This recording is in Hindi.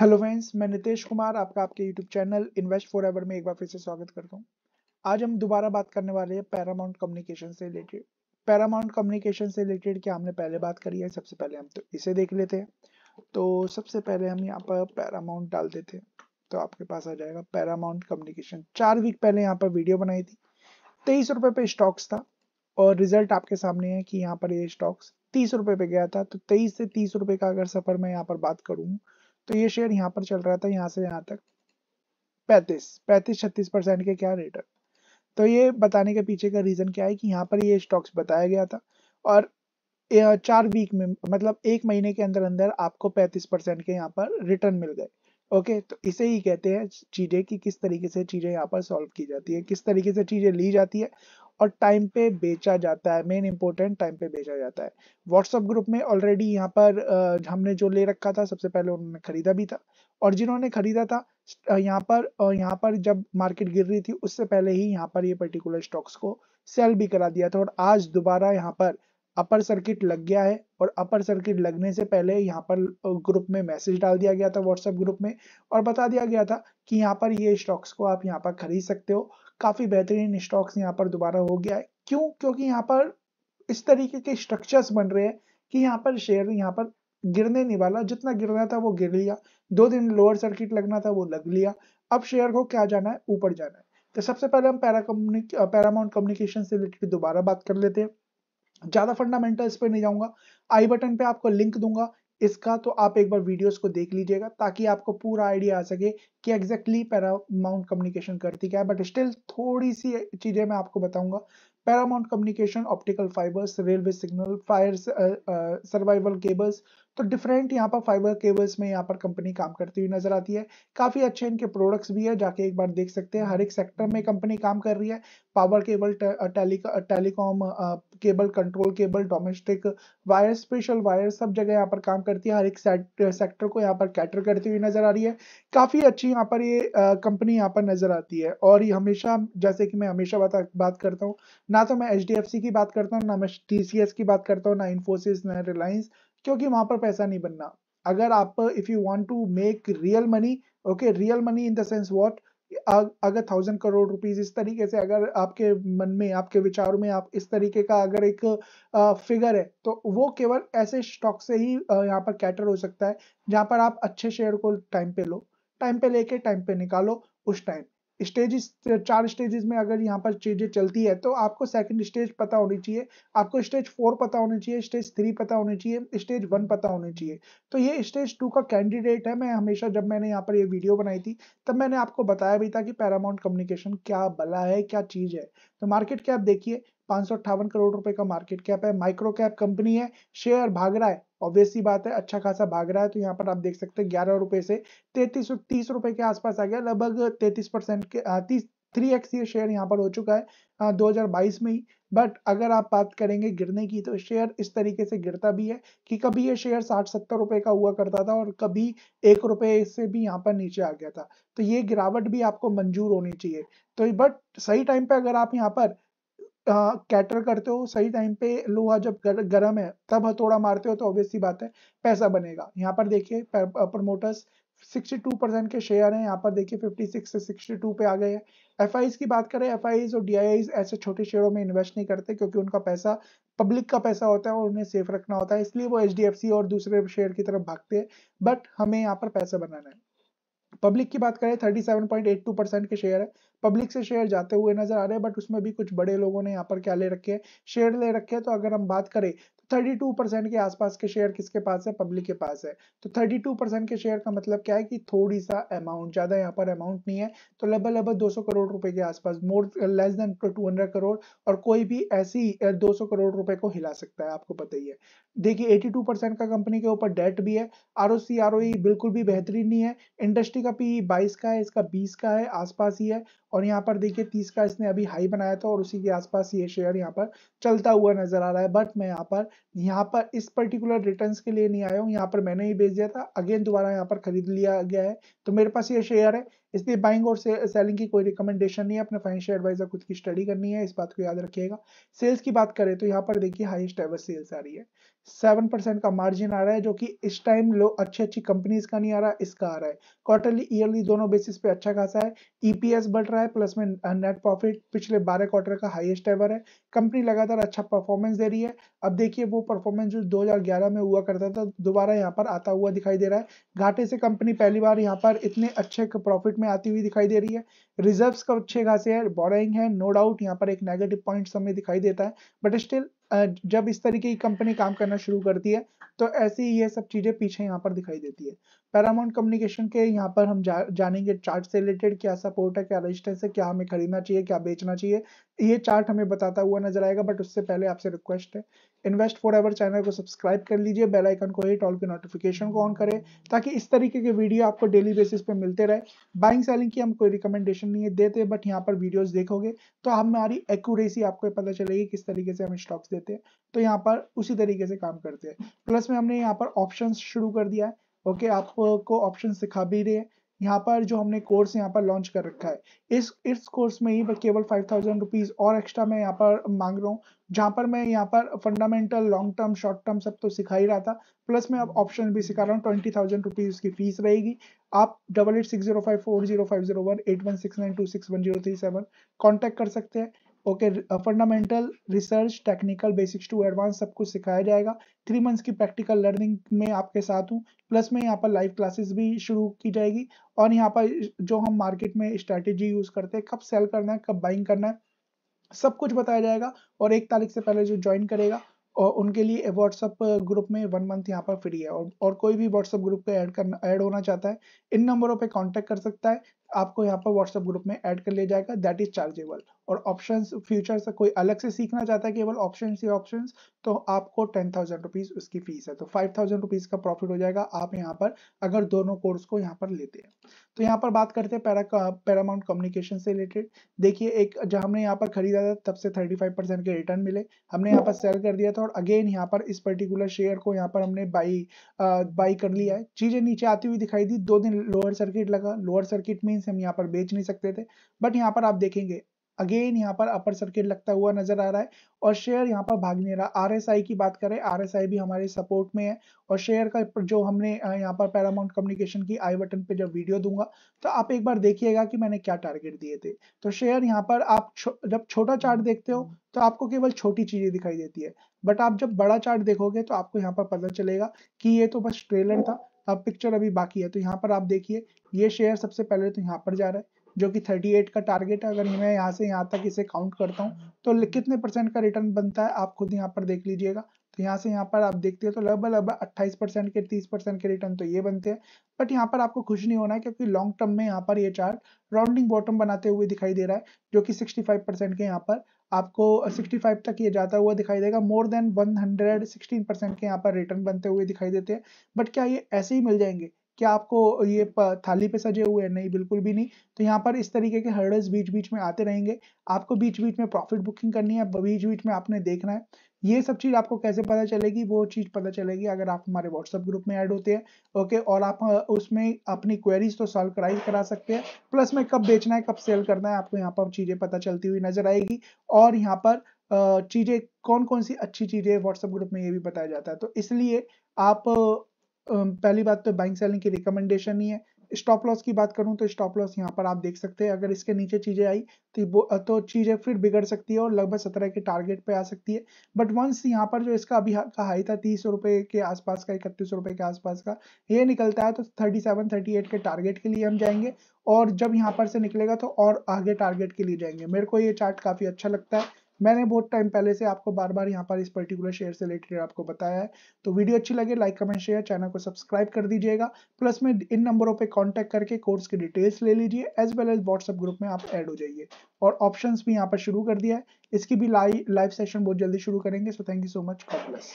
हेलो फ्रेंड्स मैं नितेश कुमार आपका आपके YouTube channel Invest Forever में एक बार फिर से स्वागत करता हूं आज हम दोबारा बात करने वाले हैं पैरामाउंट कम्युनिकेशन से रिलेटेड पैरामाउंट कम्युनिकेशन से रिलेटेड क्या हमने पहले बात करी है सबसे पहले हम तो इसे देख लेते हैं तो सबसे पहले हम यहाँ पर पैरामाउंट डाल देते हैं तो आपके पास आ जाएगा पैरामाउंट कम्युनिकेशन चार वीक पहले यहाँ पर वीडियो बनाई थी तेईस रुपये पे स्टॉक्स था और रिजल्ट आपके सामने है कि यहाँ पर ये स्टॉक्स तीस रुपये पे गया था तो तेईस से तीस रुपये का अगर सफर मैं यहाँ पर बात करूँ तो ये शेयर यहाँ पर चल रहा था यहाँ से यहाँ तक पैंतीस पैंतीस छत्तीस परसेंट के क्या रेटर तो ये बताने के पीछे का रीज़न क्या है कि यहाँ पर ये स्टॉक्स बताया गया था और चार वीक में मतलब एक महीने के अंदर अंदर आपको पैंतीस परसेंट के यहाँ पर रिटर्न मिल गए ओके तो इसे ही कहते हैं चीज़ें कि किस तरीके से चीज़ें यहाँ पर सॉल्व की जाती है किस तरीके से चीज़ें ली जाती है और टाइम पे बेचा जाता है मेन इंपॉर्टेंट टाइम पे बेचा जाता है व्हाट्सअप ग्रुप में ऑलरेडी यहाँ पर हमने जो ले रखा था सबसे पहले उन्होंने खरीदा भी था और जिन्होंने खरीदा था यहाँ पर यहाँ पर जब मार्केट गिर रही थी उससे पहले ही यहाँ पर ये यह पर्टिकुलर स्टॉक्स को सेल भी करा दिया था और आज दोबारा यहाँ पर अपर सर्किट लग गया है और अपर सर्किट लगने से पहले यहाँ पर ग्रुप में मैसेज डाल दिया गया था व्हाट्सएप ग्रुप में और बता दिया गया था कि यहाँ पर ये स्टॉक्स को आप यहाँ पर खरीद सकते हो काफ़ी बेहतरीन स्टॉक्स यहाँ पर दोबारा हो गया है क्यों क्योंकि यहाँ पर इस तरीके के स्ट्रक्चर्स बन रहे हैं कि यहाँ पर शेयर यहाँ पर गिरने नहीं वाला जितना गिरना था वो गिर लिया दो दिन लोअर सर्किट लगना था वो लग लिया अब शेयर को क्या जाना है ऊपर जाना है तो सबसे पहले हम पैरा कम्युनिक पैरामाउंट कम्युनिकेशन से रिलेटेड दोबारा बात कर लेते हैं ज़्यादा फंडामेंटल्स पे नहीं जाऊंगा आई बटन पे आपको लिंक दूंगा इसका तो आप एक बार वीडियोस को देख लीजिएगा ताकि आपको पूरा आइडिया आ सके कि एग्जैक्टली पैरामाउंट कम्युनिकेशन करती क्या है बट स्टिल थोड़ी सी चीज़ें मैं आपको बताऊंगा Paramount Communication optical fibres railway signal fire survival cables तो डिफरेंट यहाँ पर फाइबर केबल्स में यहाँ पर कंपनी काम करती हुई नजर आती है काफ़ी अच्छे इनके प्रोडक्ट्स भी है जाके एक बार देख सकते हैं हर एक सेक्टर में कंपनी काम कर रही है power cable telecom cable control cable domestic wire special wire सब जगह यहाँ पर काम करती है हर एक सेक्टर को यहाँ पर कैटर करती हुई नजर आ रही है काफी अच्छी यहाँ पर ये कंपनी यहाँ पर नजर आती है और ये हमेशा जैसे कि मैं हमेशा बात बात करता हूँ ना तो मैं एच की बात करता हूँ ना मैं टी की बात करता हूँ ना इन्फोसिस ना रिलायंस क्योंकि वहां पर पैसा नहीं बनना अगर आप if you want to make real money okay real money in the sense what अगर थाउजेंड करोड़ रुपीज इस तरीके से अगर आपके मन में आपके विचारों में आप इस तरीके का अगर एक फिगर है तो वो केवल ऐसे स्टॉक से ही यहाँ पर कैटर हो सकता है जहां पर आप अच्छे शेयर को टाइम पे लो टाइम पे लेके टाइम पे निकालो उस टाइम स्टेजेस चार स्टेजेस में अगर यहाँ पर चीज़ें चलती है तो आपको सेकंड स्टेज पता होनी चाहिए आपको स्टेज फोर पता होनी चाहिए स्टेज थ्री पता होनी चाहिए स्टेज वन पता होनी चाहिए तो ये स्टेज टू का कैंडिडेट है मैं हमेशा जब मैंने यहाँ पर ये वीडियो बनाई थी तब मैंने आपको बताया भी था कि पैरामाउंट कम्युनिकेशन क्या बला है क्या चीज़ है तो मार्केट कैप देखिए पांच करोड़ रुपए का मार्केट कैप है माइक्रो कैप कंपनी है शेयर भाग रहा है ऑब्वियसली बात है अच्छा खासा भाग रहा है तो यहाँ पर आप देख सकते हैं ग्यारह रुपए से तैतीस तीस रुपए के आसपास आ गया लगभग तैतीस परसेंट के हाँ, तीस थ्री एक्स ये शेयर यहाँ पर हो चुका है आ, हाँ, 2022 में ही बट अगर आप बात करेंगे गिरने की तो शेयर इस तरीके से गिरता भी है कि कभी ये शेयर साठ सत्तर रुपए का हुआ करता था और कभी एक रुपए से भी यहाँ पर नीचे आ गया था तो ये गिरावट भी आपको मंजूर होनी चाहिए तो बट सही टाइम पे अगर आप यहाँ पर कैटर करते हो सही टाइम पे लोहा जब गर्म है तब हथौड़ा मारते हो तो ऑब्वियसली बात है पैसा बनेगा यहाँ पर देखिए प्रमोटर्स 62 परसेंट के शेयर हैं यहाँ पर देखिए 56 से 62 पे आ गए हैं एफ की बात करें एफ और डी ऐसे छोटे शेयरों में इन्वेस्ट नहीं करते क्योंकि उनका पैसा पब्लिक का पैसा होता है और उन्हें सेफ रखना होता है इसलिए वो एच और दूसरे शेयर की तरफ भागते हैं बट हमें यहाँ पर पैसा बनाना है पब्लिक की बात करें 37.82 परसेंट के शेयर है पब्लिक से शेयर जाते हुए नजर आ रहे हैं बट उसमें भी कुछ बड़े लोगों ने यहाँ पर क्या ले रखे हैं शेयर ले रखे हैं तो अगर हम बात करें तो 32 परसेंट के आसपास के शेयर किसके पास है पब्लिक के पास है तो 32 परसेंट के शेयर का मतलब क्या है कि थोड़ी सा अमाउंट ज्यादा यहाँ पर अमाउंट नहीं है तो लगभग लगभग सौ करोड़ रुपए के आसपास more less than hundred crore और कोई भी ऐसी सौ करोड़ रुपए को हिला सकता है आपको पता ही है देखिए 82 परसेंट का कंपनी के ऊपर डेट भी है आर ओ e बिल्कुल भी बेहतरीन नहीं है इंडस्ट्री निफ्टी का पी बाईस का है इसका बीस का है आसपास ही है और यहाँ पर देखिए तीस का इसने अभी हाई बनाया था और उसी के आसपास ये शेयर यहाँ पर चलता हुआ नजर आ रहा है बट मैं यहाँ पर यहाँ पर इस पर्टिकुलर रिटर्न्स के लिए नहीं आया हूँ यहाँ पर मैंने ही बेच दिया था अगेन दोबारा यहाँ पर खरीद लिया गया है तो मेरे पास ये शेयर है इसलिए बाइंग और से, सेलिंग की कोई रिकमेंडेशन नहीं है अपने फाइनेंशियल एडवाइजर खुद की स्टडी करनी है इस बात को याद रखिएगा सेल्स की बात करें तो यहाँ पर देखिए हाइस्ट एवर सेल्स आ रही है सेवन परसेंट का मार्जिन आ रहा है जो कि इस टाइम लो अच्छी अच्छी कंपनीज का नहीं आ रहा इसका आ रहा है क्वार्टरली ईयरली दोनों बेसिस पे अच्छा खासा है ईपीएस e बढ़ रहा है प्लस में नेट uh, प्रॉफिट पिछले बारह क्वार्टर का हाईएस्ट एवर है कंपनी लगातार अच्छा परफॉर्मेंस दे रही है अब देखिए वो परफॉर्मेंस जो दो में हुआ करता था दोबारा यहाँ पर आता हुआ दिखाई दे रहा है घाटे से कंपनी पहली बार यहाँ पर इतने अच्छे प्रॉफिट में आती हुई दिखाई दे रही है रिजर्व का अच्छे खासे है बोरिंग है नो डाउट यहाँ पर एक नेगेटिव पॉइंट हमें दिखाई देता है बट स्टिल जब इस तरीके की कंपनी काम करना शुरू करती है तो ऐसी ये सब चीज़ें पीछे यहाँ पर दिखाई देती है पैरामाउंट कम्युनिकेशन के यहाँ पर हम जा, जानेंगे चार्ट से रिलेटेड क्या सपोर्ट है क्या रजिस्टेंस है क्या हमें खरीदना चाहिए क्या बेचना चाहिए ये चार्ट हमें बताता हुआ नजर आएगा बट उससे पहले आपसे रिक्वेस्ट है इन्वेस्ट फॉर एवर चैनल को सब्सक्राइब कर लीजिए बेल आइकन को हिट ऑल के नोटिफिकेशन को ऑन करें ताकि इस तरीके के वीडियो आपको डेली बेसिस पे मिलते रहे बाइंग सेलिंग की हम कोई रिकमेंडेशन नहीं है देते बट यहाँ पर वीडियोस देखोगे तो हमारी एक्यूरेसी आपको पता चलेगी किस तरीके से हम स्टॉक्स देते हैं तो यहाँ पर उसी तरीके से काम करते हैं प्लस में हमने यहाँ पर ऑप्शन शुरू कर दिया है ओके आपको ऑप्शन सिखा भी रहे हैं यहाँ पर जो हमने कोर्स यहाँ पर लॉन्च कर रखा है इस इस कोर्स में ही केवल फाइव थाउजेंड रुपीज़ और एक्स्ट्रा मैं यहाँ पर मांग रहा हूँ जहाँ पर मैं यहाँ पर fundamental long term short term सब तो सिखा ही रहा था प्लस मैं अब ऑप्शन भी सिखा रहा हूँ ट्वेंटी थाउजेंड रुपीज़ की फीस रहेगी आप double eight six zero five four zero five zero one eight one six nine two six one zero three seven contact कर सकते हैं okay fundamental research technical basics to advance सब कुछ सिखाया जाएगा थ्री मंथ्स की प्रैक्टिकल लर्निंग में आपके साथ हूँ प्लस में यहाँ पर लाइव क्लासेस भी शुरू की जाएगी और यहाँ पर जो हम मार्केट में स्ट्रैटेजी यूज़ करते हैं कब सेल करना है कब बाइंग करना है सब कुछ बताया जाएगा और एक तारीख से पहले जो ज्वाइन करेगा और उनके लिए व्हाट्सअप ग्रुप uh, में वन मंथ यहाँ पर फ्री है और, और कोई भी व्हाट्सएप ग्रुप का ऐड करना ऐड होना चाहता है इन नंबरों पे कांटेक्ट कर सकता है आपको यहाँ पर व्हाट्सअप ग्रुप में ऐड कर लिया जाएगा दैट इज चार्जेबल और ऑप्शन फ्यूचर से कोई अलग से सीखना चाहता है केवल ऑप्शन ही ऑप्शन तो आपको टेन थाउजेंड रुपीज उसकी फीस है तो फाइव थाउजेंड रुपीज का प्रॉफिट हो जाएगा आप यहाँ पर अगर दोनों कोर्स को यहाँ पर लेते हैं तो यहाँ पर बात करते हैं पैरा पैरामाउंट कम्युनिकेशन से रिलेटेड देखिए एक जब हमने यहाँ पर खरीदा था तब से 35 परसेंट के रिटर्न मिले हमने यहाँ पर सेल कर दिया था और अगेन यहाँ पर इस पर्टिकुलर शेयर को यहाँ पर हमने बाई आ, बाई कर लिया है चीज़ें नीचे आती हुई दिखाई दी दो दिन लोअर सर्किट लगा लोअर सर्किट मीन्स हम यहाँ पर बेच नहीं सकते थे बट यहाँ पर आप देखेंगे अगेन यहाँ पर अपर सर्किट लगता हुआ नजर आ रहा है और शेयर यहाँ पर भाग नहीं रहा आरएसआई की बात करें आरएसआई भी हमारे सपोर्ट में है और शेयर का जो हमने यहाँ पर पैरामाउंट कम्युनिकेशन की आई बटन पे जब वीडियो दूंगा तो आप एक बार देखिएगा कि मैंने क्या टारगेट दिए थे तो शेयर यहाँ पर आप छो, जब छोटा चार्ट देखते हो तो आपको केवल छोटी चीजें दिखाई देती है बट आप जब बड़ा चार्ट देखोगे तो आपको यहाँ पर पता चलेगा कि ये तो बस ट्रेलर था अब पिक्चर अभी बाकी है तो यहाँ पर आप देखिए ये शेयर सबसे पहले तो यहाँ पर जा रहा है जो कि 38 का टारगेट है अगर मैं यहाँ से यहाँ तक इसे काउंट करता हूँ तो कितने परसेंट का रिटर्न बनता है आप खुद यहाँ पर देख लीजिएगा तो यहाँ से यहाँ पर आप देखते हैं तो लगभग लगभग अट्ठाईस परसेंट के तीस परसेंट के रिटर्न तो ये बनते हैं बट यहाँ पर आपको खुश नहीं होना है क्योंकि लॉन्ग टर्म में यहाँ पर ये चार्ट राउंडिंग बॉटम बनाते हुए दिखाई दे रहा है जो कि 65 परसेंट के यहाँ पर आपको 65 तक ये जाता हुआ दिखाई देगा मोर देन वन परसेंट के यहाँ पर रिटर्न बनते हुए दिखाई देते हैं बट क्या ये ऐसे ही मिल जाएंगे क्या आपको ये थाली पे सजे हुए हैं नहीं बिल्कुल भी नहीं तो यहाँ पर इस तरीके के हर्डल्स बीच बीच में आते रहेंगे आपको बीच बीच में प्रॉफिट बुकिंग करनी है बीच बीच में आपने देखना है ये सब चीज़ आपको कैसे पता चलेगी वो चीज़ पता चलेगी अगर आप हमारे व्हाट्सअप ग्रुप में ऐड होते हैं ओके और आप उसमें अपनी क्वेरीज तो सॉल्व कराई करा सकते हैं प्लस में कब बेचना है कब सेल करना है आपको यहाँ पर चीज़ें पता चलती हुई नजर आएगी और यहाँ पर चीज़ें कौन कौन सी अच्छी चीज़ें व्हाट्सएप ग्रुप में ये भी बताया जाता है तो इसलिए आप पहली बात तो बाइंग सेलिंग की रिकमेंडेशन ही है स्टॉप लॉस की बात करूं तो स्टॉप लॉस यहां पर आप देख सकते हैं अगर इसके नीचे चीज़ें आई तो तो चीज़ें फिर बिगड़ सकती है और लगभग सत्रह के टारगेट पे आ सकती है बट वंस यहां पर जो इसका अभी का हाई था तीस रुपये के आसपास का इकतीस रुपये के आसपास का ये निकलता है तो थर्टी सेवन थर्टी एट के टारगेट के लिए हम जाएंगे और जब यहाँ पर से निकलेगा तो और आगे टारगेट के लिए जाएंगे मेरे को ये चार्ट काफ़ी अच्छा लगता है मैंने बहुत टाइम पहले से आपको बार बार यहाँ पर इस पर्टिकुलर शेयर से रिलेटेड आपको बताया है तो वीडियो अच्छी लगे लाइक कमेंट शेयर चैनल को सब्सक्राइब कर दीजिएगा प्लस में इन नंबरों पर कॉन्टैक्ट करके कोर्स की डिटेल्स ले लीजिए as well as WhatsApp group में आप ऐड हो जाइए और ऑप्शन भी यहाँ पर शुरू कर दिया है इसकी भी लाइव लाइव सेशन बहुत जल्दी शुरू करेंगे so thank you so much plus